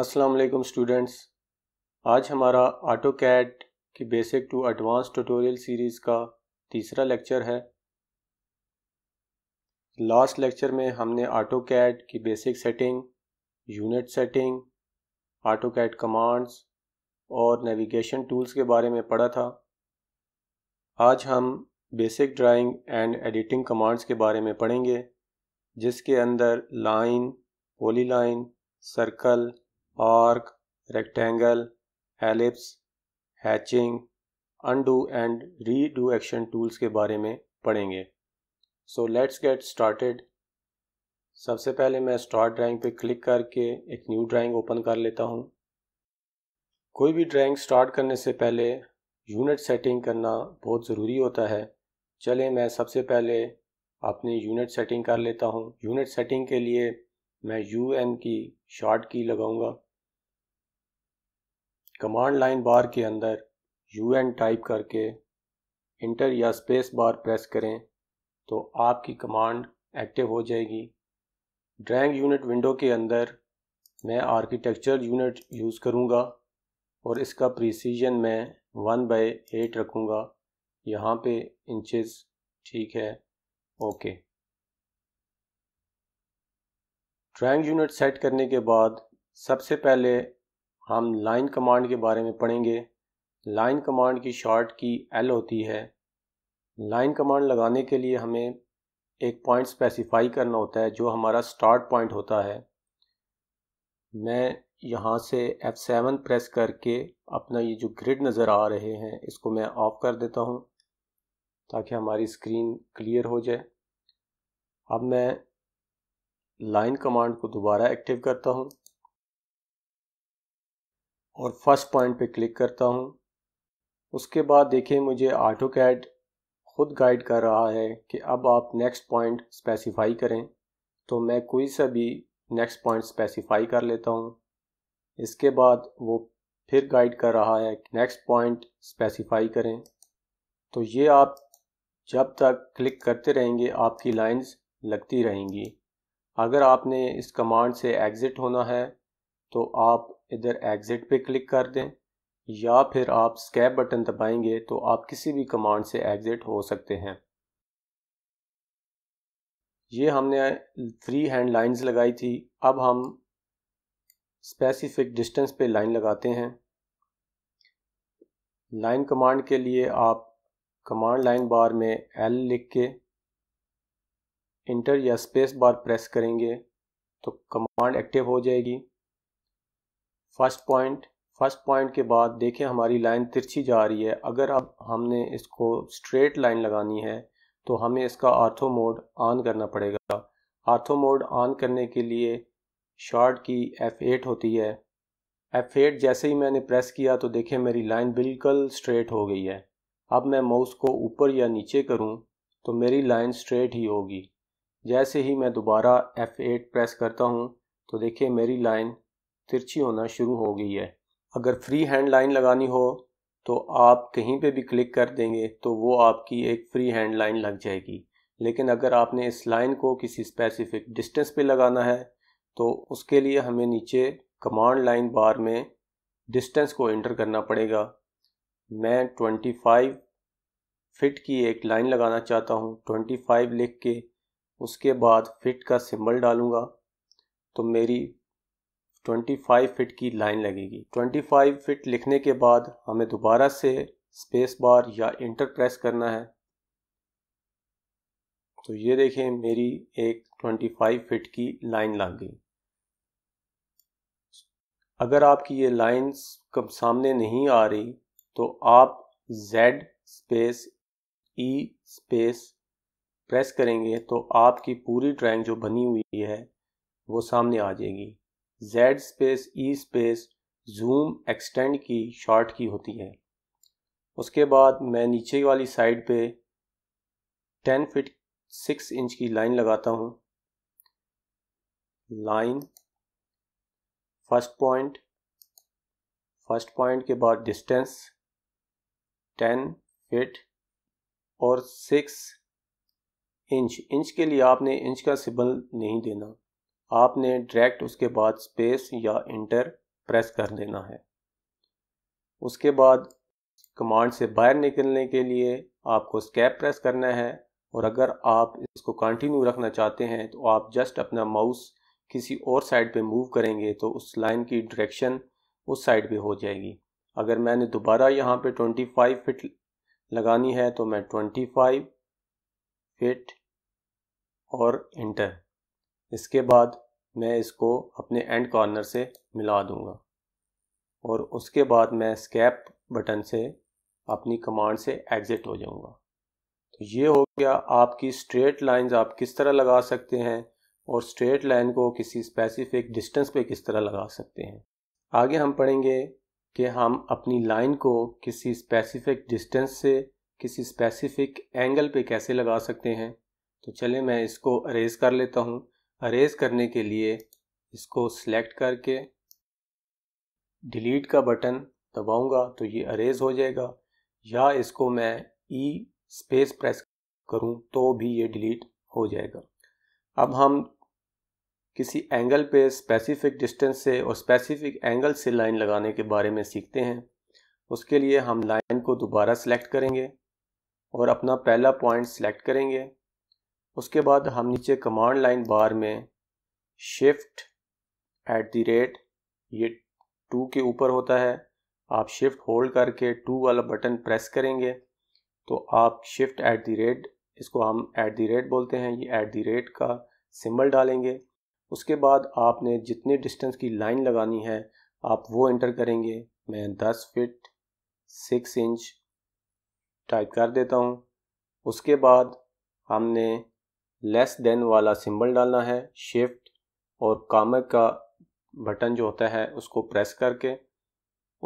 अस्सलाम वालेकुम स्टूडेंट्स आज हमारा ऑटो कैड की basic to advance tutorial series का तीसरा लेक्चर है लास्ट लेक्चर में हमने ऑटो कैड की basic setting unit setting AutoCAD commands और नेविगेशन टूल्स के बारे में पढ़ा था आज हम basic drawing and editing commands के बारे में पढ़ेंगे जिसके अंदर line polyline circle arc rectangle ellipse hatching undo and redo action tools के बारे में पढ़ेंगे सो लेट्स गेट स्टार्टेड सबसे पहले मैं स्टार्ट ड्राइंग पे क्लिक करके एक न्यू ड्राइंग ओपन कर लेता हूँ कोई भी ड्राइंग स्टार्ट करने से पहले यूनिट सेटिंग करना बहुत ज़रूरी होता है चले मैं सबसे पहले अपनी यूनिट सेटिंग कर लेता हूँ यूनिट सेटिंग के लिए मैं यू एन की शॉर्ट की लगाऊंगा कमांड लाइन बार के अंदर यू एन टाइप करके इंटर या स्पेस बार प्रेस करें तो आपकी कमांड एक्टिव हो जाएगी ड्राइंग यूनिट विंडो के अंदर मैं आर्किटेक्चर यूनिट यूज़ करूँगा और इसका प्रिसीजन मैं वन बाई एट रखूँगा यहाँ पे इंचेस ठीक है ओके ड्राइंग यूनिट सेट करने के बाद सबसे पहले हम लाइन कमांड के बारे में पढ़ेंगे लाइन कमांड की शॉर्ट की एल होती है लाइन कमांड लगाने के लिए हमें एक पॉइंट स्पेसिफाई करना होता है जो हमारा स्टार्ट पॉइंट होता है मैं यहाँ से F7 प्रेस करके अपना ये जो ग्रिड नज़र आ रहे हैं इसको मैं ऑफ कर देता हूँ ताकि हमारी स्क्रीन क्लियर हो जाए अब मैं लाइन कमांड को दोबारा एक्टिव करता हूँ और फर्स्ट पॉइंट पे क्लिक करता हूँ उसके बाद देखिए मुझे ऑटो कैड खुद गाइड कर रहा है कि अब आप नेक्स्ट पॉइंट स्पेसिफाई करें तो मैं कोई सा भी नेक्स्ट पॉइंट स्पेसिफाई कर लेता हूँ इसके बाद वो फिर गाइड कर रहा है कि नेक्स्ट पॉइंट स्पेसिफाई करें तो ये आप जब तक क्लिक करते रहेंगे आपकी लाइंस लगती रहेंगी अगर आपने इस कमांड से एग्ज़िट होना है तो आप इधर एग्ज़िट पे क्लिक कर दें या फिर आप स्कैप बटन दबाएंगे तो आप किसी भी कमांड से एग्ज़िट हो सकते हैं ये हमने फ्री हैंड लाइंस लगाई थी अब हम स्पेसिफिक डिस्टेंस पे लाइन लगाते हैं लाइन कमांड के लिए आप कमांड लाइन बार में एल लिख के इंटर या स्पेस बार प्रेस करेंगे तो कमांड एक्टिव हो जाएगी फर्स्ट पॉइंट फर्स्ट पॉइंट के बाद देखें हमारी लाइन तिरछी जा रही है अगर अब हमने इसको स्ट्रेट लाइन लगानी है तो हमें इसका आर्थो मोड ऑन करना पड़ेगा आर्थो मोड ऑन करने के लिए शॉर्ट की F8 होती है F8 जैसे ही मैंने प्रेस किया तो देखें मेरी लाइन बिल्कुल स्ट्रेट हो गई है अब मैं माउस को ऊपर या नीचे करूं तो मेरी लाइन स्ट्रेट ही होगी जैसे ही मैं दोबारा F8 प्रेस करता हूं तो देखिए मेरी लाइन तिरछी होना शुरू हो गई है अगर फ्री हैंड लाइन लगानी हो तो आप कहीं पे भी क्लिक कर देंगे तो वो आपकी एक फ्री हैंड लाइन लग जाएगी लेकिन अगर आपने इस लाइन को किसी स्पेसिफिक डिस्टेंस पे लगाना है तो उसके लिए हमें नीचे कमांड लाइन बार में डिस्टेंस को एंटर करना पड़ेगा मैं 25 फिट की एक लाइन लगाना चाहता हूँ 25 लिख के उसके बाद फिट का सिंबल डालूँगा तो मेरी 25 फिट की लाइन लगेगी 25 फिट लिखने के बाद हमें दोबारा से स्पेस बार या इंटर प्रेस करना है तो ये देखें मेरी एक 25 फिट की लाइन लग गई अगर आपकी ये लाइंस कब सामने नहीं आ रही तो आप Z space E space press करेंगे तो आपकी पूरी ड्राइंग जो बनी हुई है वो सामने आ जाएगी Z space E space zoom extend की शॉर्ट की होती है उसके बाद मैं नीचे वाली साइड पे 10 फिट 6 इंच की लाइन लगाता हूँ line first point first point के बाद डिस्टेंस 10 फिट और 6 इंच इंच के लिए आपने इंच का सिबल नहीं देना आपने डायरेक्ट उसके बाद स्पेस या इंटर प्रेस कर देना है उसके बाद कमांड से बाहर निकलने के लिए आपको स्कैप प्रेस करना है और अगर आप इसको कंटिन्यू रखना चाहते हैं तो आप जस्ट अपना माउस किसी और साइड पे मूव करेंगे तो उस लाइन की डायरेक्शन उस साइड पे हो जाएगी अगर मैंने दोबारा यहाँ पे 25 फिट लगानी है तो मैं 25 फिट और इंटर इसके बाद मैं इसको अपने एंड कॉर्नर से मिला दूंगा और उसके बाद मैं स्कैप बटन से अपनी कमांड से एग्ज़िट हो जाऊंगा तो ये हो गया आपकी स्ट्रेट लाइंस आप किस तरह लगा सकते हैं और स्ट्रेट लाइन को किसी स्पेसिफिक डिस्टेंस पे किस तरह लगा सकते हैं आगे हम पढ़ेंगे कि हम अपनी लाइन को किसी स्पेसिफिक डिस्टेंस से किसी स्पेसिफिक एंगल पे कैसे लगा सकते हैं तो चले मैं इसको अरेज कर लेता हूँ अरेज करने के लिए इसको सिलेक्ट करके डिलीट का बटन दबाऊंगा तो ये अरेज हो जाएगा या इसको मैं ई स्पेस प्रेस करूं तो भी ये डिलीट हो जाएगा अब हम किसी एंगल पे स्पेसिफिक डिस्टेंस से और स्पेसिफिक एंगल से लाइन लगाने के बारे में सीखते हैं उसके लिए हम लाइन को दोबारा सेलेक्ट करेंगे और अपना पहला पॉइंट सेलेक्ट करेंगे उसके बाद हम नीचे कमांड लाइन बार में शिफ्ट एट दी रेट ये टू के ऊपर होता है आप शिफ्ट होल्ड करके टू वाला बटन प्रेस करेंगे तो आप शिफ्ट एट दी रेट इसको हम एट दी रेट बोलते हैं ये एट दी रेट का सिंबल डालेंगे उसके बाद आपने जितने डिस्टेंस की लाइन लगानी है आप वो एंटर करेंगे मैं दस फिट सिक्स इंच टाइप कर देता हूँ उसके बाद हमने लेस देन वाला सिंबल डालना है शिफ्ट और कामर का बटन जो होता है उसको प्रेस करके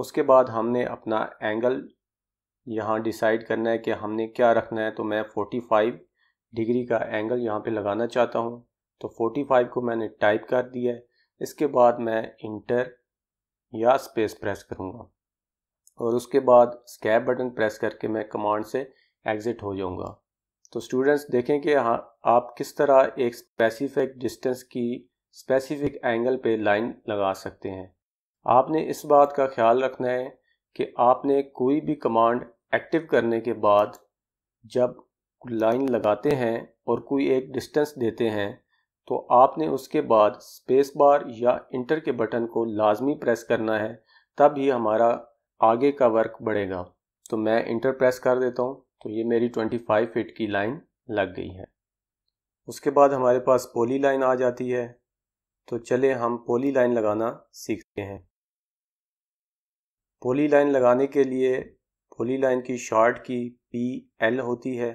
उसके बाद हमने अपना एंगल यहाँ डिसाइड करना है कि हमने क्या रखना है तो मैं 45 डिग्री का एंगल यहाँ पे लगाना चाहता हूँ तो 45 को मैंने टाइप कर दिया है इसके बाद मैं इंटर या स्पेस प्रेस करूँगा और उसके बाद स्कैप बटन प्रेस करके मैं कमांड से एग्ज़िट हो जाऊँगा तो स्टूडेंट्स देखें कि हाँ आप किस तरह एक स्पेसिफिक डिस्टेंस की स्पेसिफिक एंगल पे लाइन लगा सकते हैं आपने इस बात का ख्याल रखना है कि आपने कोई भी कमांड एक्टिव करने के बाद जब लाइन लगाते हैं और कोई एक डिस्टेंस देते हैं तो आपने उसके बाद स्पेस बार या इंटर के बटन को लाजमी प्रेस करना है तब ही हमारा आगे का वर्क बढ़ेगा तो मैं इंटर प्रेस कर देता हूँ तो ये मेरी 25 फिट की लाइन लग गई है उसके बाद हमारे पास पोली लाइन आ जाती है तो चले हम पोली लाइन लगाना सीखते हैं पोली लाइन लगाने के लिए पोली लाइन की शॉर्ट की पी एल होती है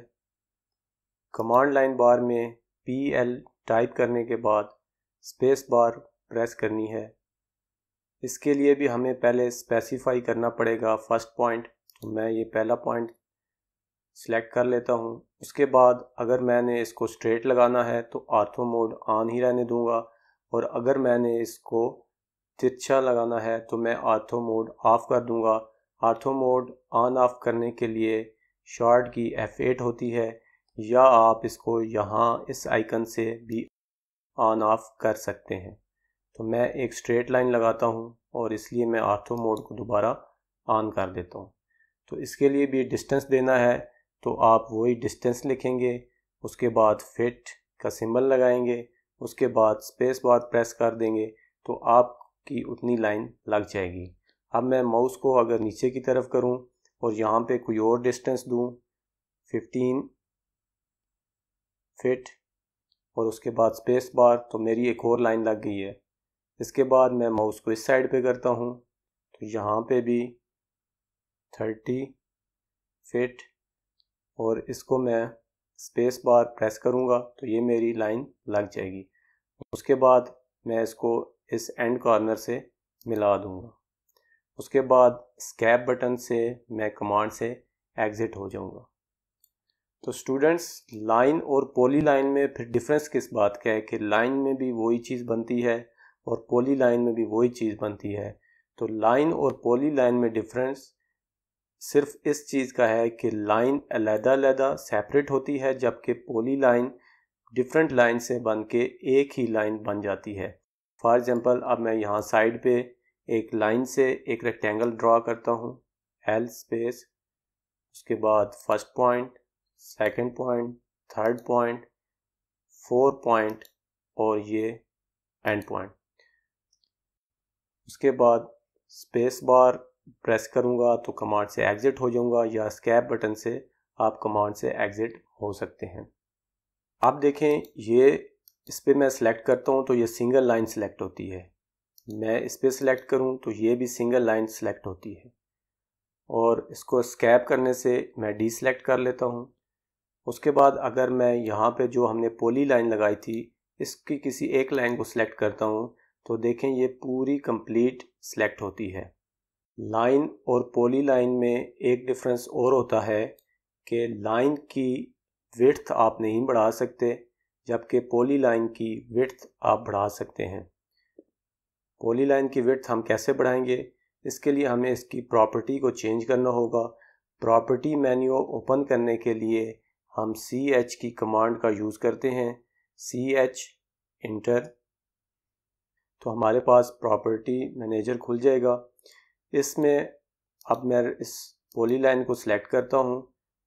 कमांड लाइन बार में पी एल टाइप करने के बाद स्पेस बार प्रेस करनी है इसके लिए भी हमें पहले स्पेसिफाई करना पड़ेगा फर्स्ट पॉइंट तो मैं ये पहला पॉइंट सिलेक्ट कर लेता हूँ उसके बाद अगर मैंने इसको स्ट्रेट लगाना है तो आर्थो मोड ऑन ही रहने दूंगा और अगर मैंने इसको तिरछा लगाना है तो मैं आर्थो मोड ऑफ़ कर दूंगा आर्थो मोड ऑन ऑफ़ करने के लिए शॉर्ट की एट होती है या आप इसको यहाँ इस आइकन से भी ऑन ऑफ़ कर सकते हैं तो मैं एक स्ट्रेट लाइन लगाता हूँ और इसलिए मैं आर्थो मोड को दोबारा ऑन कर देता हूँ तो इसके लिए भी डिस्टेंस देना है तो आप वही डिस्टेंस लिखेंगे उसके बाद फिट का सिंबल लगाएंगे उसके बाद स्पेस बार प्रेस कर देंगे तो आपकी उतनी लाइन लग जाएगी अब मैं माउस को अगर नीचे की तरफ करूं और यहाँ पे कोई और डिस्टेंस दूं 15 फिट और उसके बाद स्पेस बार तो मेरी एक और लाइन लग गई है इसके बाद मैं माउस को इस साइड पे करता हूँ तो यहाँ पे भी 30 फिट और इसको मैं स्पेस बार प्रेस करूँगा तो ये मेरी लाइन लग जाएगी उसके बाद मैं इसको इस एंड कॉर्नर से मिला दूँगा उसके बाद स्कैप बटन से मैं कमांड से एग्ज़िट हो जाऊँगा तो स्टूडेंट्स लाइन और पोली लाइन में फिर डिफरेंस किस बात का है कि लाइन में भी वही चीज़ बनती है और पोली लाइन में भी वही चीज़ बनती है तो लाइन और पोली लाइन में डिफरेंस सिर्फ इस चीज़ का है कि लाइन अलहदा सेपरेट होती है जबकि पोली लाइन डिफरेंट लाइन से बन के एक ही लाइन बन जाती है फॉर एग्ज़ाम्पल अब मैं यहाँ साइड पे एक लाइन से एक रेक्टेंगल ड्रा करता हूँ एल स्पेस उसके बाद first point second point third point four point और ये एंड पॉइंट उसके बाद स्पेस बार प्रेस करूंगा तो कमांड से एग्ज़िट हो जाऊँगा या स्कैप बटन से आप कमांड से एग्ज़िट हो सकते हैं आप देखें ये इस पर मैं सिलेक्ट करता हूँ तो ये सिंगल लाइन सिलेक्ट होती है मैं इस पर सिलेक्ट करूँ तो ये भी सिंगल लाइन सिलेक्ट होती है और इसको स्कैप करने से मैं डी सेलेक्ट कर लेता हूँ उसके बाद अगर मैं यहाँ पे जो हमने पोली लाइन लगाई थी इसकी किसी एक लाइन को सिलेक्ट करता हूँ तो देखें ये पूरी कंप्लीट सेलेक्ट होती है लाइन और पॉली लाइन में एक डिफरेंस और होता है कि लाइन की विर्थ आप नहीं बढ़ा सकते जबकि पॉली लाइन की विर्थ आप बढ़ा सकते हैं पॉली लाइन की विर्थ हम कैसे बढ़ाएंगे इसके लिए हमें इसकी प्रॉपर्टी को चेंज करना होगा प्रॉपर्टी मेन्यू ओपन करने के लिए हम सी एच की कमांड का यूज़ करते हैं सी एच इंटर तो हमारे पास प्रॉपर्टी मैनेजर खुल जाएगा इसमें अब मैं इस पोली लाइन को सिलेक्ट करता हूँ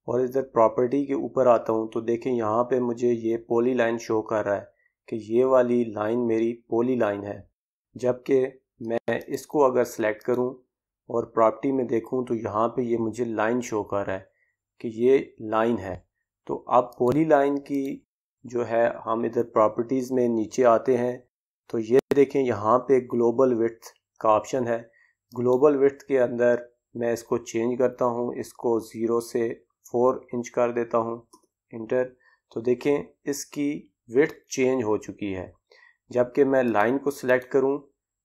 और इधर प्रॉपर्टी के ऊपर आता हूँ तो देखें यहाँ पे मुझे ये पोली लाइन शो कर रहा है कि ये वाली लाइन मेरी पोली लाइन है जबकि मैं इसको अगर सेलेक्ट करूँ और प्रॉपर्टी में देखूँ तो यहाँ पे ये मुझे लाइन शो कर रहा है कि ये लाइन है तो अब पोली लाइन की जो है हम इधर प्रॉपर्टीज़ में नीचे आते हैं तो ये देखें यहाँ पर ग्लोबल विथ का ऑप्शन है ग्लोबल विथ के अंदर मैं इसको चेंज करता हूँ इसको ज़ीरो से फोर इंच कर देता हूँ इंटर तो देखें इसकी विथ चेंज हो चुकी है जबकि मैं लाइन को सिलेक्ट करूँ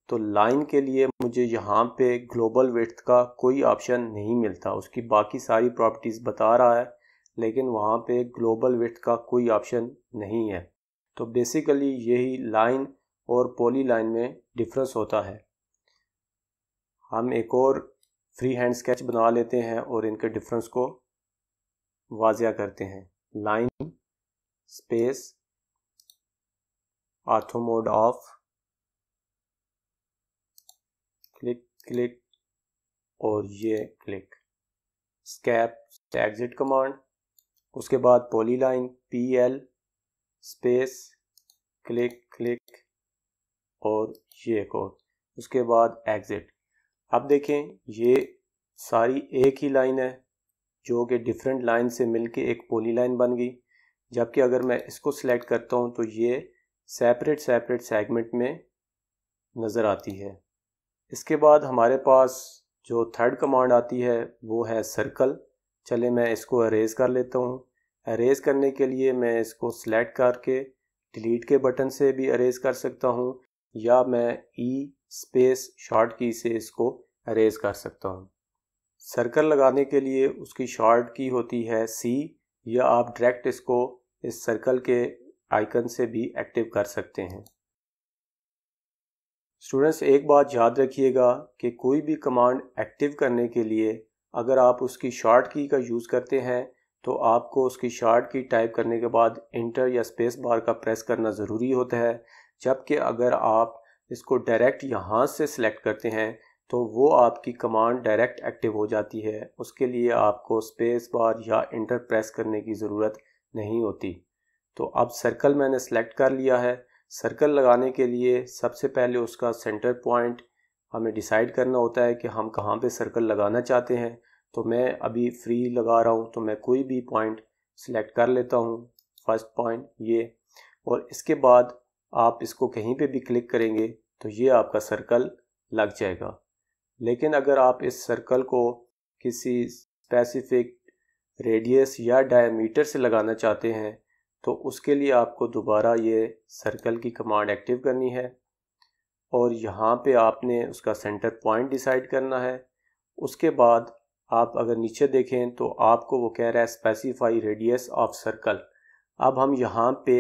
तो लाइन के लिए मुझे यहाँ पे ग्लोबल विथ का कोई ऑप्शन नहीं मिलता उसकी बाकी सारी प्रॉपर्टीज़ बता रहा है लेकिन वहाँ पे ग्लोबल विथ का कोई ऑप्शन नहीं है तो बेसिकली यही लाइन और पॉली लाइन में डिफरेंस होता है हम एक और फ्री हैंड स्केच बना लेते हैं और इनके डिफरेंस को वाजिया करते हैं line space ortho mode off click click और ये क्लिक स्कैप एग्जिट कमांड उसके बाद polyline P L space click click और ये कोड उसके बाद एग्ज़िट अब देखें ये सारी एक ही लाइन है जो कि डिफरेंट लाइन से मिलके एक पोली लाइन बन गई जबकि अगर मैं इसको सिलेक्ट करता हूँ तो ये सेपरेट सेपरेट सेगमेंट में नज़र आती है इसके बाद हमारे पास जो थर्ड कमांड आती है वो है सर्कल चले मैं इसको अरेज कर लेता हूँ अरेज करने के लिए मैं इसको सिलेक्ट करके डिलीट के बटन से भी अरेज कर सकता हूँ या मैं ई स्पेस शॉर्ट की से इसको अरेज कर सकता हूँ सर्कल लगाने के लिए उसकी शॉर्ट की होती है सी या आप डायरेक्ट इसको इस सर्कल के आइकन से भी एक्टिव कर सकते हैं स्टूडेंट्स एक बात याद रखिएगा कि कोई भी कमांड एक्टिव करने के लिए अगर आप उसकी शॉर्ट की का यूज़ करते हैं तो आपको उसकी शॉर्ट की टाइप करने के बाद इंटर या स्पेस बार का प्रेस करना ज़रूरी होता है जबकि अगर आप इसको डायरेक्ट यहाँ से सिलेक्ट करते हैं तो वो आपकी कमांड डायरेक्ट एक्टिव हो जाती है उसके लिए आपको स्पेस बार या इंटर प्रेस करने की ज़रूरत नहीं होती तो अब सर्कल मैंने सेलेक्ट कर लिया है सर्कल लगाने के लिए सबसे पहले उसका सेंटर पॉइंट हमें डिसाइड करना होता है कि हम कहाँ पे सर्कल लगाना चाहते हैं तो मैं अभी फ्री लगा रहा हूँ तो मैं कोई भी पॉइंट सिलेक्ट कर लेता हूँ फर्स्ट पॉइंट ये और इसके बाद आप इसको कहीं पे भी क्लिक करेंगे तो ये आपका सर्कल लग जाएगा लेकिन अगर आप इस सर्कल को किसी स्पेसिफिक रेडियस या डायमीटर से लगाना चाहते हैं तो उसके लिए आपको दोबारा ये सर्कल की कमांड एक्टिव करनी है और यहाँ पे आपने उसका सेंटर पॉइंट डिसाइड करना है उसके बाद आप अगर नीचे देखें तो आपको वो कह रहा है स्पेसिफाई रेडियस ऑफ सर्कल अब हम यहाँ पे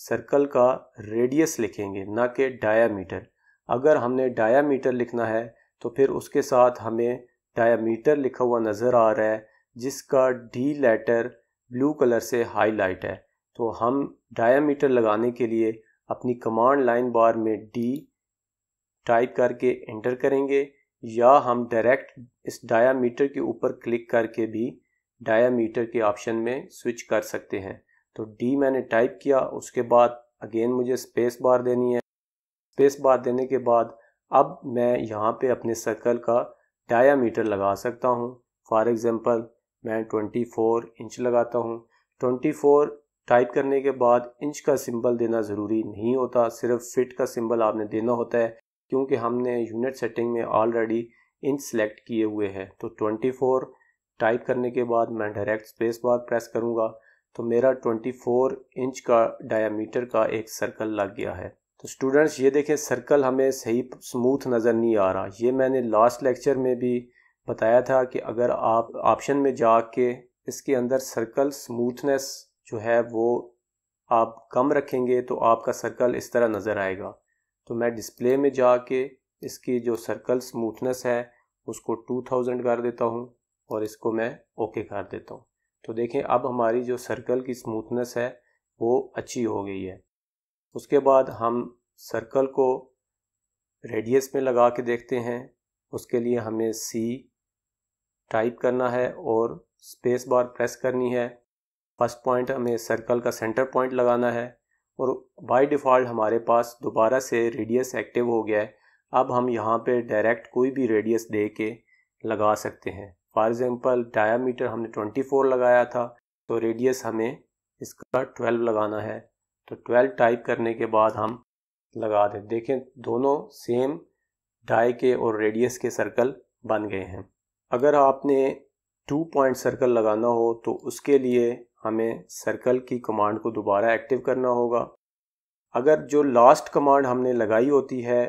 सर्कल का रेडियस लिखेंगे ना कि डायामीटर अगर हमने डायामीटर लिखना है तो फिर उसके साथ हमें डायामीटर लिखा हुआ नज़र आ रहा है जिसका डी लेटर ब्लू कलर से हाईलाइट है तो हम डायामीटर लगाने के लिए अपनी कमांड लाइन बार में डी टाइप करके एंटर करेंगे या हम डायरेक्ट इस डायामीटर के ऊपर क्लिक करके भी डायामीटर के ऑप्शन में स्विच कर सकते हैं तो डी मैंने टाइप किया उसके बाद अगेन मुझे स्पेस बार देनी है स्पेस बार देने के बाद अब मैं यहाँ पे अपने सर्कल का डायामीटर लगा सकता हूँ फॉर एग्ज़ाम्पल मैं 24 इंच लगाता हूँ 24 टाइप करने के बाद इंच का सिंबल देना ज़रूरी नहीं होता सिर्फ फिट का सिंबल आपने देना होता है क्योंकि हमने यूनिट सेटिंग में ऑलरेडी इंच सेलेक्ट किए हुए हैं तो 24 टाइप करने के बाद मैं डायरेक्ट स्पेस बार प्रेस करूँगा तो मेरा 24 इंच का डायमीटर का एक सर्कल लग गया है तो स्टूडेंट्स ये देखें सर्कल हमें सही स्मूथ नज़र नहीं आ रहा ये मैंने लास्ट लेक्चर में भी बताया था कि अगर आप ऑप्शन में जा के इसके अंदर सर्कल स्मूथनेस जो है वो आप कम रखेंगे तो आपका सर्कल इस तरह नज़र आएगा तो मैं डिस्प्ले में जा के इसकी जो सर्कल स्मूथनेस है उसको 2000 कर देता हूँ और इसको मैं ओके कर देता हूँ तो देखें अब हमारी जो सर्कल की स्मूथनेस है वो अच्छी हो गई है उसके बाद हम सर्कल को रेडियस में लगा के देखते हैं उसके लिए हमें सी टाइप करना है और स्पेस बार प्रेस करनी है फर्स्ट पॉइंट हमें सर्कल का सेंटर पॉइंट लगाना है और बाय डिफ़ॉल्ट हमारे पास दोबारा से रेडियस एक्टिव हो गया है अब हम यहाँ पे डायरेक्ट कोई भी रेडियस दे के लगा सकते हैं फॉर एग्जाम्पल डायामीटर हमने 24 लगाया था तो रेडियस हमें इसका 12 लगाना है तो 12 टाइप करने के बाद हम लगा दें देखें दोनों सेम डाई के और रेडियस के सर्कल बन गए हैं अगर आपने टू पॉइंट सर्कल लगाना हो तो उसके लिए हमें सर्कल की कमांड को दोबारा एक्टिव करना होगा अगर जो लास्ट कमांड हमने लगाई होती है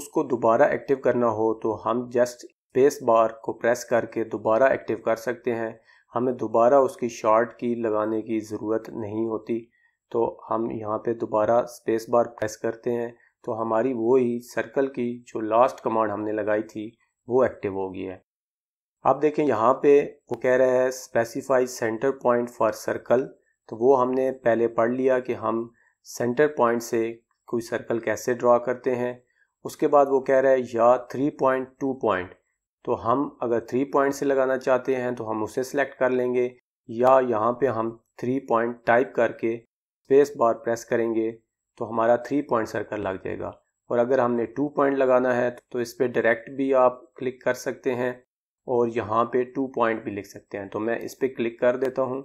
उसको दोबारा एक्टिव करना हो तो हम जस्ट स्पेस बार को प्रेस करके दोबारा एक्टिव कर सकते हैं हमें दोबारा उसकी शॉर्ट की लगाने की ज़रूरत नहीं होती तो हम यहाँ पे दोबारा स्पेस बार प्रेस करते हैं तो हमारी वो ही सर्कल की जो लास्ट कमांड हमने लगाई थी वो एक्टिव हो गई है आप देखें यहाँ पे वो कह रहा है specify centre point for circle तो वो हमने पहले पढ़ लिया कि हम सेंटर पॉइंट से कोई सर्कल कैसे ड्रा करते हैं उसके बाद वो कह रहा है या थ्री पॉइंट टू पॉइंट तो हम अगर थ्री पॉइंट से लगाना चाहते हैं तो हम उसे सिलेक्ट कर लेंगे या यहाँ पे हम थ्री पॉइंट टाइप करके स्पेस बार प्रेस करेंगे तो हमारा थ्री पॉइंट सर्कल लग जाएगा और अगर हमने टू पॉइंट लगाना है तो इस पर डायरेक्ट भी आप क्लिक कर सकते हैं और यहाँ पे टू पॉइंट भी लिख सकते हैं तो मैं इस पर क्लिक कर देता हूँ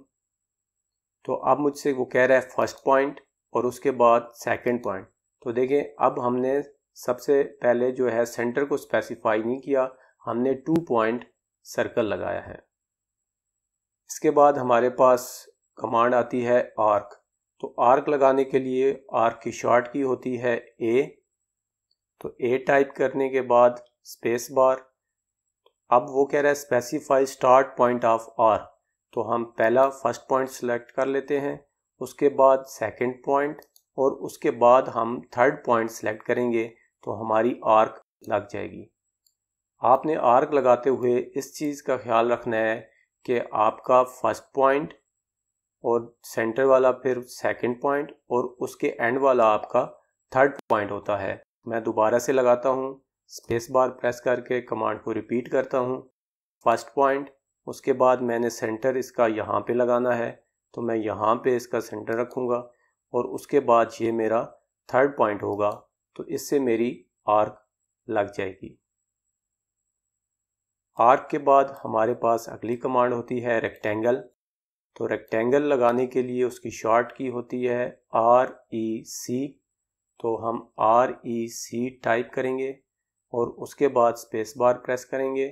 तो अब मुझसे वो कह रहा है फर्स्ट पॉइंट और उसके बाद सेकंड पॉइंट तो देखें अब हमने सबसे पहले जो है सेंटर को स्पेसिफाई नहीं किया हमने टू पॉइंट सर्कल लगाया है इसके बाद हमारे पास कमांड आती है आर्क तो आर्क लगाने के लिए आर्क की शॉर्ट की होती है ए तो ए टाइप करने के बाद स्पेस बार अब वो कह रहा है specify start point of arc तो हम पहला फर्स्ट पॉइंट सेलेक्ट कर लेते हैं उसके बाद सेकंड पॉइंट और उसके बाद हम थर्ड पॉइंट सेलेक्ट करेंगे तो हमारी आर्क लग जाएगी आपने आर्क लगाते हुए इस चीज़ का ख्याल रखना है कि आपका फर्स्ट पॉइंट और सेंटर वाला फिर सेकंड पॉइंट और उसके एंड वाला आपका थर्ड पॉइंट होता है मैं दोबारा से लगाता हूँ स्पेस बार प्रेस करके कमांड को रिपीट करता हूँ फर्स्ट पॉइंट उसके बाद मैंने सेंटर इसका यहाँ पे लगाना है तो मैं यहाँ पे इसका सेंटर रखूँगा और उसके बाद ये मेरा थर्ड पॉइंट होगा तो इससे मेरी आर्क लग जाएगी आर्क के बाद हमारे पास अगली कमांड होती है रेक्टेंगल तो रेक्टेंगल लगाने के लिए उसकी शॉर्ट की होती है आर ई सी तो हम आर ई सी टाइप करेंगे और उसके बाद स्पेस बार प्रेस करेंगे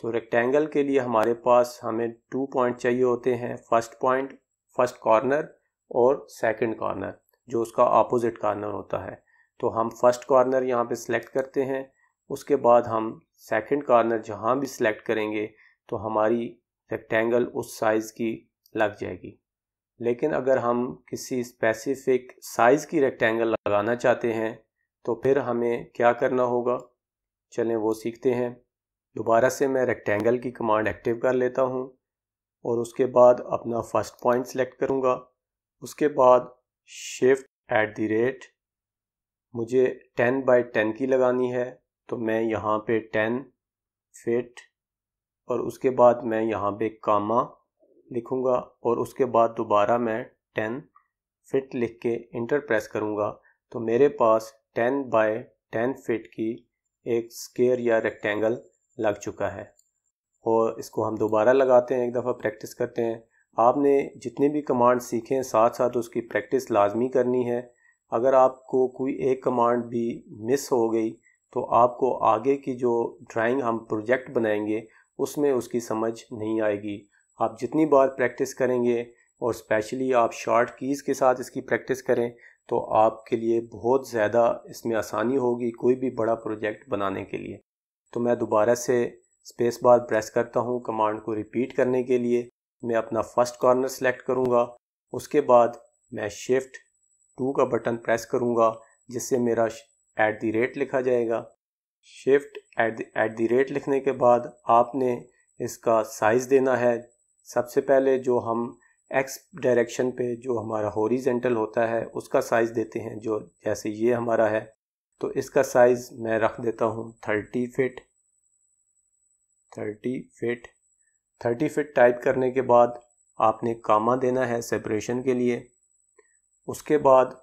तो रेक्टेंगल के लिए हमारे पास हमें टू पॉइंट चाहिए होते हैं फर्स्ट पॉइंट फर्स्ट कॉर्नर और सेकंड कॉर्नर जो उसका ऑपोजिट कॉर्नर होता है तो हम फर्स्ट कॉर्नर यहाँ पे सिलेक्ट करते हैं उसके बाद हम सेकंड कॉर्नर जहाँ भी सिलेक्ट करेंगे तो हमारी रेक्टेंगल उस साइज़ की लग जाएगी लेकिन अगर हम किसी स्पेसिफिक साइज़ की रेक्टेंगल लगाना चाहते हैं तो फिर हमें क्या करना होगा चलें वो सीखते हैं दोबारा से मैं रेक्टेंगल की कमांड एक्टिव कर लेता हूँ और उसके बाद अपना फर्स्ट पॉइंट सेलेक्ट करूँगा उसके बाद शिफ्ट एट दी रेट मुझे टेन बाई टेन की लगानी है तो मैं यहाँ पे टेन फिट और उसके बाद मैं यहाँ पे कामा लिखूँगा और उसके बाद दोबारा मैं टेन फिट लिख के इंटर प्रेस करूँगा तो मेरे पास टेन बाय टेन फिट की एक स्केयर या रेक्टेंगल लग चुका है और इसको हम दोबारा लगाते हैं एक दफ़ा प्रैक्टिस करते हैं आपने जितने भी कमांड सीखे हैं साथ साथ उसकी प्रैक्टिस लाजमी करनी है अगर आपको कोई एक कमांड भी मिस हो गई तो आपको आगे की जो ड्राइंग हम प्रोजेक्ट बनाएंगे उसमें उसकी समझ नहीं आएगी आप जितनी बार प्रैक्टिस करेंगे और स्पेशली आप शॉर्ट कीज़ के साथ इसकी प्रैक्टिस करें तो आपके लिए बहुत ज़्यादा इसमें आसानी होगी कोई भी बड़ा प्रोजेक्ट बनाने के लिए तो मैं दोबारा से स्पेस बार प्रेस करता हूँ कमांड को रिपीट करने के लिए मैं अपना फर्स्ट कॉर्नर सेलेक्ट करूँगा उसके बाद मैं शिफ्ट टू का बटन प्रेस करूँगा जिससे मेरा एट दी रेट लिखा जाएगा shift at at the rate लिखने के बाद आपने इसका साइज़ देना है सबसे पहले जो हम एक्स डायरेक्शन पे जो हमारा हॉरिजेंटल होता है उसका साइज़ देते हैं जो जैसे ये हमारा है तो इसका साइज़ मैं रख देता हूँ thirty feet thirty feet thirty feet type करने के बाद आपने कामा देना है सेपरेशन के लिए उसके बाद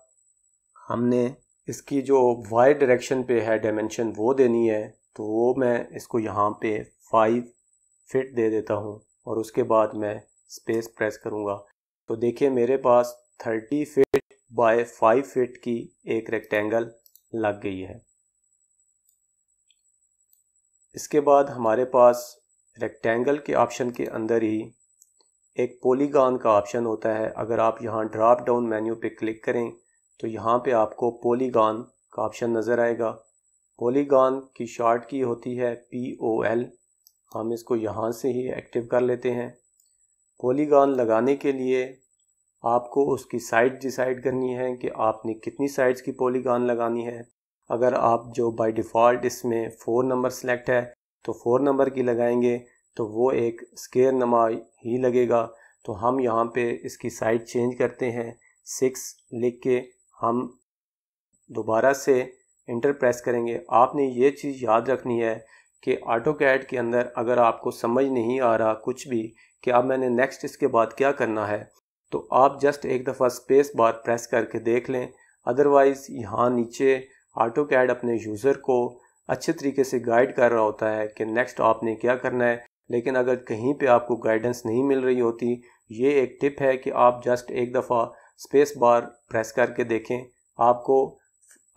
हमने इसकी जो वाई डायरेक्शन पे है डायमेंशन वो देनी है तो वो मैं इसको यहाँ पे फाइव फिट दे देता हूँ और उसके बाद मैं स्पेस प्रेस करूँगा तो देखिए मेरे पास thirty feet by five feet की एक रेक्टेंगल लग गई है इसके बाद हमारे पास रेक्टेंगल के ऑप्शन के अंदर ही एक पोलीगान का ऑप्शन होता है अगर आप यहाँ ड्राप डाउन मेन्यू पे क्लिक करें तो यहाँ पे आपको पोलीगान का ऑप्शन नज़र आएगा पोलीगान की शॉर्ट की होती है पी ओ एल हम इसको यहाँ से ही एक्टिव कर लेते हैं पोलीगान लगाने के लिए आपको उसकी साइड डिसाइड करनी है कि आपने कितनी साइड्स की पोलीगान लगानी है अगर आप जो बाय डिफ़ॉल्ट इसमें फ़ोर नंबर सेलेक्ट है तो फ़ोर नंबर की लगाएंगे तो वो एक स्केयर नमा ही लगेगा तो हम यहाँ पे इसकी साइड चेंज करते हैं सिक्स लिख के हम दोबारा से इंटर प्रेस करेंगे आपने ये चीज़ याद रखनी है कि ऑटो कैड के अंदर अगर आपको समझ नहीं आ रहा कुछ भी कि अब मैंने नेक्स्ट इसके बाद क्या करना है तो आप जस्ट एक दफ़ा स्पेस बार प्रेस करके देख लें अदरवाइज़ यहाँ नीचे ऑटो कैड अपने यूज़र को अच्छे तरीके से गाइड कर रहा होता है कि नेक्स्ट आपने क्या करना है लेकिन अगर कहीं पे आपको गाइडेंस नहीं मिल रही होती ये एक टिप है कि आप जस्ट एक दफ़ा स्पेस बार प्रेस करके देखें आपको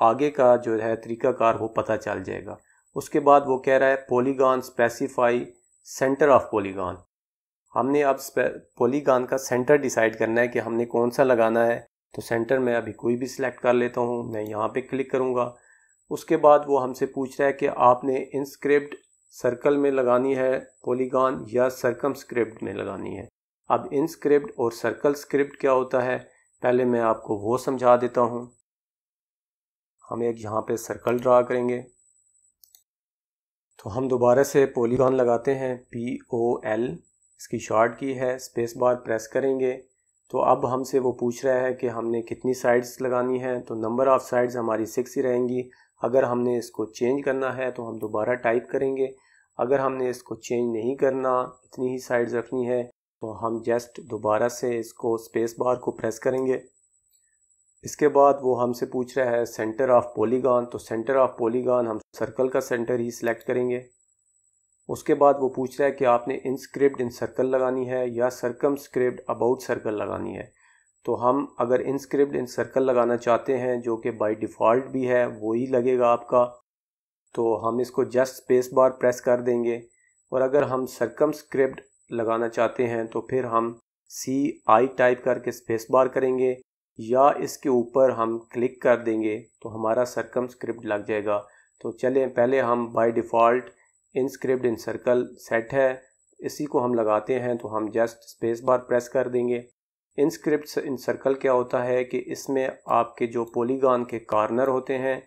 आगे का जो है तरीकाकार वो पता चल जाएगा उसके बाद वो कह रहा है polygon specify centre of polygon हमने अब पोलीगान का सेंटर डिसाइड करना है कि हमने कौन सा लगाना है तो सेंटर में अभी कोई भी सिलेक्ट कर लेता हूँ मैं यहाँ पे क्लिक करूँगा उसके बाद वो हमसे पूछ रहा है कि आपने इंस्क्रिप्ट सर्कल में लगानी है पोलीगान या सर्कम में लगानी है अब इंस्क्रिप्ट और सर्कल स्क्रिप्ट क्या होता है पहले मैं आपको वो समझा देता हूँ हम एक यहाँ पे सर्कल ड्रा करेंगे तो हम दोबारा से पोलीगॉन लगाते हैं पी ओ एल इसकी शॉर्ट की है स्पेस बार प्रेस करेंगे तो अब हमसे वो पूछ रहा है कि हमने कितनी साइड्स लगानी है तो नंबर ऑफ़ साइड्स हमारी सिक्स ही रहेंगी अगर हमने इसको चेंज करना है तो हम दोबारा टाइप करेंगे अगर हमने इसको चेंज नहीं करना इतनी ही साइड्स रखनी है तो हम जस्ट दोबारा से इसको स्पेस बार को प्रेस करेंगे इसके बाद वो हमसे पूछ रहा है सेंटर ऑफ पॉलीगॉन तो सेंटर ऑफ पॉलीगॉन हम सर्कल का सेंटर ही सिलेक्ट करेंगे उसके बाद वो पूछ रहा है कि आपने स्क्रिप्ट इन सर्कल लगानी है या सर्कम स्क्रिप्ट अबाउट सर्कल लगानी है तो हम अगर स्क्रिप्ट इन सर्कल लगाना चाहते हैं जो कि बाय डिफ़ॉल्ट भी है वो ही लगेगा आपका तो हम इसको जस्ट स्पेस बार प्रेस कर देंगे और अगर हम सर्कम स्क्रिप्ट लगाना चाहते हैं तो फिर हम सी आई टाइप करके स्पेस बार करेंगे या इसके ऊपर हम क्लिक कर देंगे तो हमारा सरकम स्क्रिप्ट लग जाएगा तो चलें पहले हम by default inscribed in circle set है इसी को हम लगाते हैं तो हम जस्ट स्पेस बार प्रेस कर देंगे इन स्क्रिप्ट इन सर्कल क्या होता है कि इसमें आपके जो पोलीगान के कॉर्नर होते हैं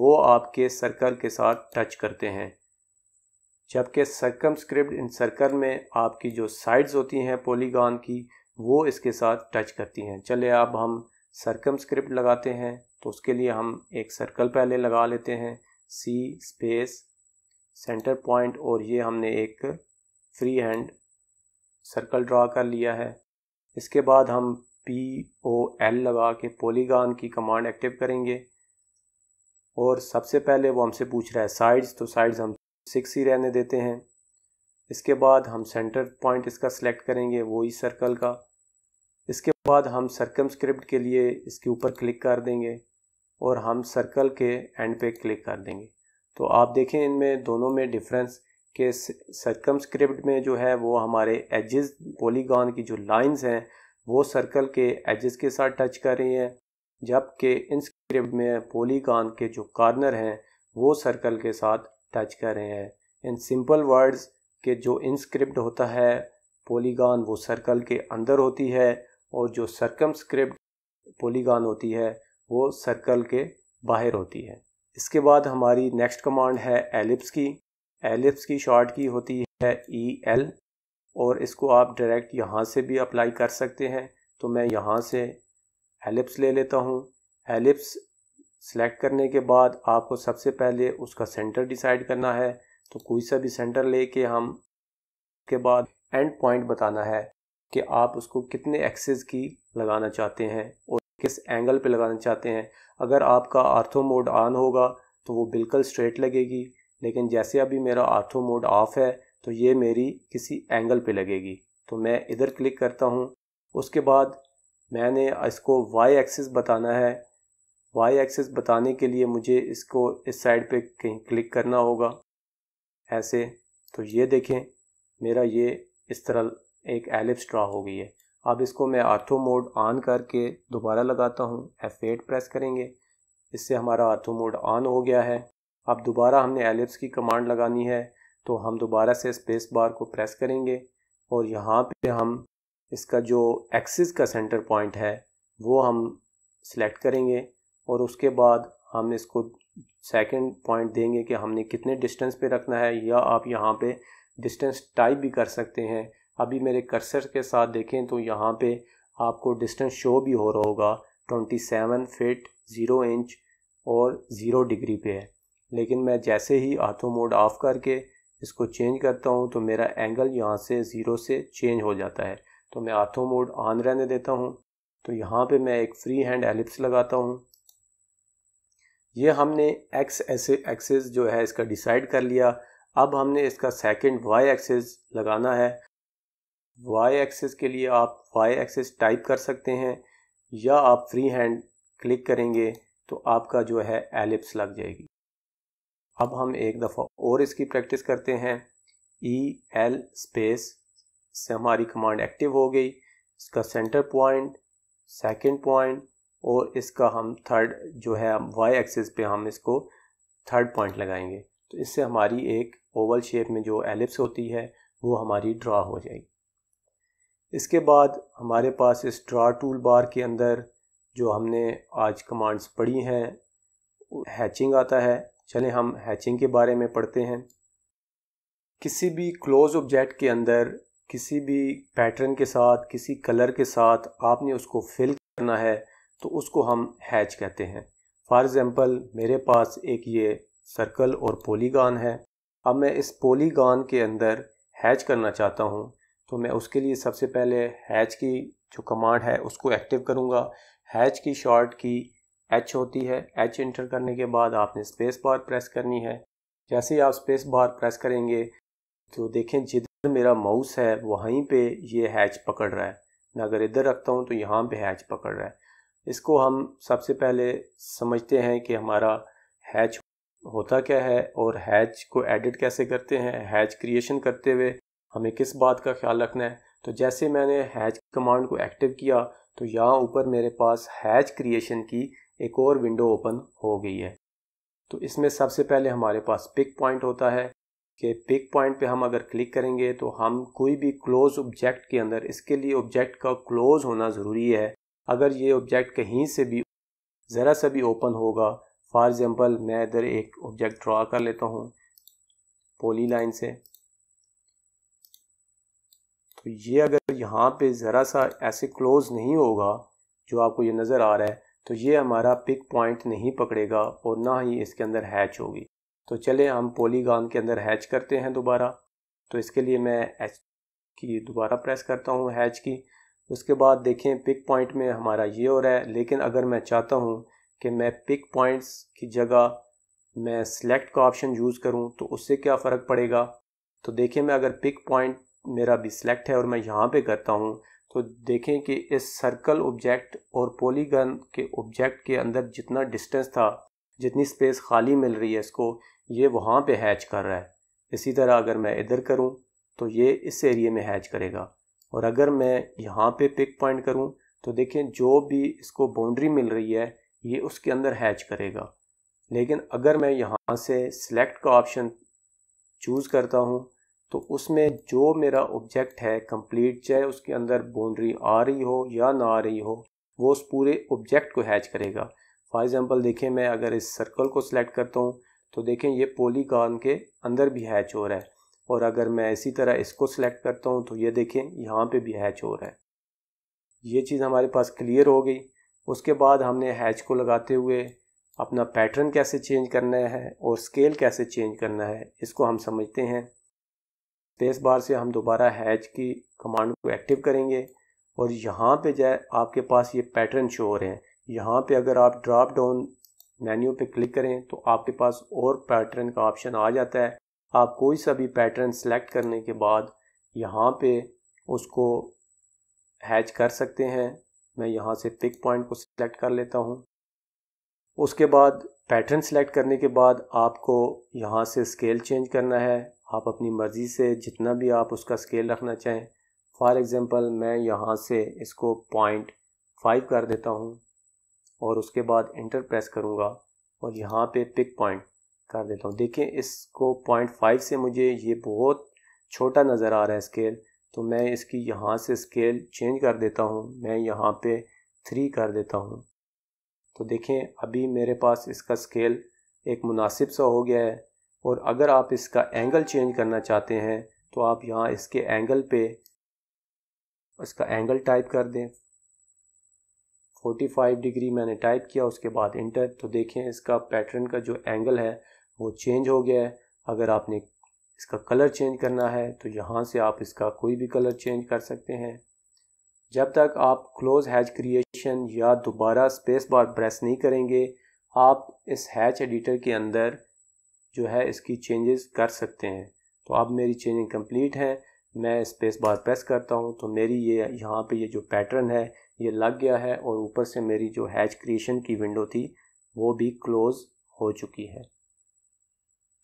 वो आपके सर्कल के साथ टच करते हैं जबकि स्क्रिप्ट इन सर्कल में आपकी जो साइड्स होती हैं पोलीगान की वो इसके साथ टच करती हैं चले अब हम स्क्रिप्ट लगाते हैं तो उसके लिए हम एक सर्कल पहले लगा लेते हैं सी स्पेस सेंटर पॉइंट और ये हमने एक फ्री हैंड सर्कल ड्रा कर लिया है इसके बाद हम पी ओ एल लगा के पोलीगान की कमांड एक्टिव करेंगे और सबसे पहले वो हमसे पूछ रहा है साइड्स तो साइड्स हम सिक्स ही रहने देते हैं इसके बाद हम सेंटर पॉइंट इसका सिलेक्ट करेंगे वही सर्कल का इसके बाद हम सर्कम स्क्रिप्ट के लिए इसके ऊपर क्लिक कर देंगे और हम सर्कल के एंड पे क्लिक कर देंगे तो आप देखें इनमें दोनों में डिफरेंस के सर्कम स्क्रिप्ट में जो है वो हमारे एजेस पॉलीगॉन की जो लाइंस हैं वो सर्कल के एजेस के साथ टच कर रही हैं जबकि इन स्क्रिप्ट में पॉलीगॉन के जो कॉर्नर हैं वो सर्कल के साथ टच कर रहे हैं इन सिंपल वर्ड्स के जो इनस्क्रिप्ट होता है पोलीगान वो सर्कल के अंदर होती है और जो स्क्रिप्ट पोलीगान होती है वो सर्कल के बाहर होती है इसके बाद हमारी नेक्स्ट कमांड है एलिप्स की एलिप्स की शॉर्ट की होती है ई e एल और इसको आप डायरेक्ट यहाँ से भी अप्लाई कर सकते हैं तो मैं यहाँ से एलिप्स ले लेता हूँ एलिप्स सेलेक्ट करने के बाद आपको सबसे पहले उसका सेंटर डिसाइड करना है तो कोई सा भी सेंटर लेके हम के बाद एंड पॉइंट बताना है कि आप उसको कितने एक्सेस की लगाना चाहते हैं और किस एंगल पे लगाना चाहते हैं अगर आपका आर्थो मोड ऑन होगा तो वो बिल्कुल स्ट्रेट लगेगी लेकिन जैसे अभी मेरा आर्थो मोड ऑफ है तो ये मेरी किसी एंगल पे लगेगी तो मैं इधर क्लिक करता हूँ उसके बाद मैंने इसको वाई एक्सेस बताना है वाई एक्सेस बताने के लिए मुझे इसको इस साइड पे कहीं क्लिक करना होगा ऐसे तो ये देखें मेरा ये इस तरह एक एलिप्स ड्रा हो गई है अब इसको मैं आर्थो मोड ऑन करके दोबारा लगाता हूँ F8 प्रेस करेंगे इससे हमारा आर्थो मोड ऑन हो गया है अब दोबारा हमने एलिप्स की कमांड लगानी है तो हम दोबारा से स्पेस बार को प्रेस करेंगे और यहाँ पे हम इसका जो एक्सिस का सेंटर पॉइंट है वो हम सिलेक्ट करेंगे और उसके बाद हम इसको सेकंड पॉइंट देंगे कि हमने कितने डिस्टेंस पे रखना है या आप यहाँ पे डिस्टेंस टाइप भी कर सकते हैं अभी मेरे कर्सर के साथ देखें तो यहाँ पे आपको डिस्टेंस शो भी हो रहा होगा twenty seven feet zero inch और ज़ीरो डिग्री पे है लेकिन मैं जैसे ही ऑटो मोड ऑफ़ करके इसको चेंज करता हूँ तो मेरा एंगल यहाँ से ज़ीरो से चेंज हो जाता है तो मैं ऑटो मोड ऑन रहने देता हूँ तो यहाँ पे मैं एक फ्री हैंड एलिप्स लगाता हूँ ये हमने एक्स ऐसे एक्सेस जो है इसका डिसाइड कर लिया अब हमने इसका सेकंड वाई एक्सेस लगाना है वाई एक्सेस के लिए आप वाई एक्सेस टाइप कर सकते हैं या आप फ्री हैंड क्लिक करेंगे तो आपका जो है एलिप्स लग जाएगी अब हम एक दफ़ा और इसकी प्रैक्टिस करते हैं ई एल स्पेस से हमारी कमांड एक्टिव हो गई इसका सेंटर पॉइंट सेकंड पॉइंट और इसका हम थर्ड जो है वाई एक्सिस पे हम इसको थर्ड पॉइंट लगाएंगे तो इससे हमारी एक ओवल शेप में जो एलिप्स होती है वो हमारी ड्रा हो जाएगी इसके बाद हमारे पास इस ड्रा टूल बार के अंदर जो हमने आज कमांड्स पढ़ी हैं हैचिंग आता है चले हम हैचिंग के बारे में पढ़ते हैं किसी भी क्लोज ऑब्जेक्ट के अंदर किसी भी पैटर्न के साथ किसी कलर के साथ आपने उसको फिल करना है तो उसको हम हैच कहते हैं फॉर एग्ज़ाम्पल मेरे पास एक ये सर्कल और पोलीगान है अब मैं इस पोलीगान के अंदर हैच करना चाहता हूँ तो मैं उसके लिए सबसे पहले हैच की जो कमांड है उसको एक्टिव करूँगा हैच की शॉर्ट की एच होती है एच इंटर करने के बाद आपने स्पेस बार प्रेस करनी है जैसे ही आप स्पेस बार प्रेस करेंगे तो देखें जिधर मेरा माउस है वहीं पे ये हैच पकड़ रहा है मैं अगर इधर रखता हूँ तो यहाँ पे हैच पकड़ रहा है इसको हम सबसे पहले समझते हैं कि हमारा हैच होता क्या है और हैच को एडिट कैसे करते हैं हैच क्रिएशन करते हुए हमें किस बात का ख्याल रखना है तो जैसे मैंने हैच कमांड को एक्टिव किया तो यहाँ ऊपर मेरे पास हैच क्रिएशन की एक और विंडो ओपन हो गई है तो इसमें सबसे पहले हमारे पास पिक पॉइंट होता है कि पिक पॉइंट पे हम अगर क्लिक करेंगे तो हम कोई भी क्लोज ऑब्जेक्ट के अंदर इसके लिए ऑब्जेक्ट का क्लोज होना ज़रूरी है अगर ये ऑब्जेक्ट कहीं से भी ज़रा सा भी ओपन होगा फॉर एग्ज़ाम्पल मैं इधर एक ऑब्जेक्ट ड्रा कर लेता हूँ पोली लाइन से तो ये अगर यहाँ पे ज़रा सा ऐसे क्लोज नहीं होगा जो आपको ये नज़र आ रहा है तो ये हमारा पिक पॉइंट नहीं पकड़ेगा और ना ही इसके अंदर हैच होगी तो चले हम पोलीगान के अंदर हैच करते हैं दोबारा तो इसके लिए मैं एच की दोबारा प्रेस करता हूँ हैच की उसके बाद देखें पिक पॉइंट में हमारा ये हो रहा है लेकिन अगर मैं चाहता हूँ कि मैं पिक पॉइंट्स की जगह मैं सिलेक्ट का ऑप्शन यूज़ करूँ तो उससे क्या फ़र्क पड़ेगा तो देखें मैं अगर पिक पॉइंट मेरा भी सिलेक्ट है और मैं यहाँ पे करता हूँ तो देखें कि इस सर्कल ऑब्जेक्ट और पोलीगन के ऑब्जेक्ट के अंदर जितना डिस्टेंस था जितनी स्पेस खाली मिल रही है इसको ये वहाँ पे हैच कर रहा है इसी तरह अगर मैं इधर करूँ तो ये इस एरिए में हैच करेगा और अगर मैं यहाँ पे पिक पॉइंट करूँ तो देखें जो भी इसको बाउंड्री मिल रही है ये उसके अंदर हैच करेगा लेकिन अगर मैं यहाँ से सिलेक्ट का ऑप्शन चूज़ करता हूँ तो उसमें जो मेरा ऑब्जेक्ट है कंप्लीट चाहे उसके अंदर बाउंड्री आ रही हो या ना आ रही हो वो उस पूरे ऑब्जेक्ट को हैच करेगा फॉर एग्ज़ाम्पल देखें मैं अगर इस सर्कल को सिलेक्ट करता हूँ तो देखें ये पोलीकॉन के अंदर भी हैच हो रहा है और अगर मैं इसी तरह इसको सिलेक्ट करता हूँ तो ये देखें यहाँ पे भी हैच हो रहा है ये चीज़ हमारे पास क्लियर हो गई उसके बाद हमने हैच को लगाते हुए अपना पैटर्न कैसे चेंज करना है और स्केल कैसे चेंज करना है इसको हम समझते हैं स्पेस तो बार से हम दोबारा हैच की कमांड को एक्टिव करेंगे और यहाँ पे जाए आपके पास ये पैटर्न शो हो रहे हैं यहाँ पे अगर आप ड्रॉप डाउन मेन्यू पे क्लिक करें तो आपके पास और पैटर्न का ऑप्शन आ जाता है आप कोई सा भी पैटर्न सेलेक्ट करने के बाद यहाँ पे उसको हैच कर सकते हैं मैं यहाँ से पिक पॉइंट को सिलेक्ट कर लेता हूँ उसके बाद पैटर्न सेलेक्ट करने के बाद आपको यहाँ से स्केल चेंज करना है आप अपनी मर्ज़ी से जितना भी आप उसका स्केल रखना चाहें फॉर एग्ज़ाम्पल मैं यहाँ से इसको पॉइंट फाइव कर देता हूँ और उसके बाद इंटर प्रेस करूँगा और यहाँ पे पिक पॉइंट कर देता हूँ देखें इसको पॉइंट फाइव से मुझे ये बहुत छोटा नज़र आ रहा है स्केल तो मैं इसकी यहाँ से स्केल चेंज कर देता हूँ मैं यहाँ पे थ्री कर देता हूँ तो देखें अभी मेरे पास इसका स्केल एक मुनासिब सा हो गया है और अगर आप इसका एंगल चेंज करना चाहते हैं तो आप यहाँ इसके एंगल पे इसका एंगल टाइप कर दें 45 डिग्री मैंने टाइप किया उसके बाद इंटर तो देखें इसका पैटर्न का जो एंगल है वो चेंज हो गया है अगर आपने इसका कलर चेंज करना है तो यहाँ से आप इसका कोई भी कलर चेंज कर सकते हैं जब तक आप क्लोज हैच क्रिएशन या दोबारा स्पेस बार प्रेस नहीं करेंगे आप इस हैच एडिटर के अंदर जो है इसकी चेंजेस कर सकते हैं तो अब मेरी चेंजिंग कंप्लीट है मैं स्पेस बार प्रेस करता हूँ तो मेरी ये यहाँ पे ये जो पैटर्न है ये लग गया है और ऊपर से मेरी जो हैच क्रिएशन की विंडो थी वो भी क्लोज़ हो चुकी है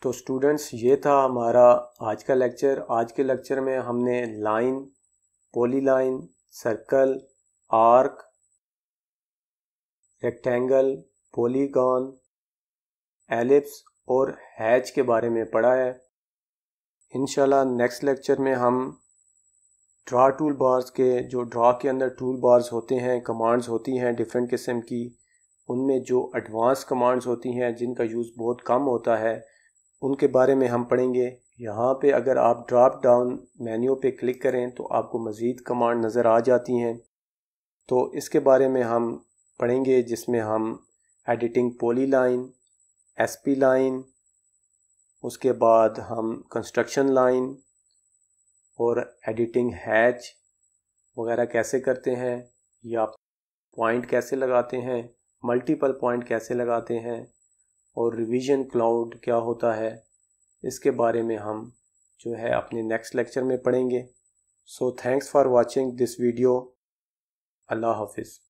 तो स्टूडेंट्स ये था हमारा आज का लेक्चर आज के लेक्चर में हमने line polyline circle arc rectangle polygon ellipse और हैच के बारे में पढ़ा है इनशाला नेक्स्ट लेक्चर में हम ड्रा टूल बार्स के जो ड्रा के अंदर टूल बार्स होते हैं कमांड्स होती हैं डिफरेंट किस्म की उनमें जो एडवांस कमांड्स होती हैं जिनका यूज़ बहुत कम होता है उनके बारे में हम पढ़ेंगे यहाँ पे अगर आप ड्राप डाउन मेन्यू पे क्लिक करें तो आपको मज़ीद कमांड नज़र आ जाती हैं तो इसके बारे में हम पढ़ेंगे जिसमें हम editing polyline spline उसके बाद हम कंस्ट्रक्शन लाइन और एडिटिंग हैच वगैरह कैसे करते हैं या पॉइंट कैसे लगाते हैं मल्टीपल पॉइंट कैसे लगाते हैं और रिवीजन क्लाउड क्या होता है इसके बारे में हम जो है अपने नेक्स्ट लेक्चर में पढ़ेंगे so thanks for watching this video अल्लाह हाफिज़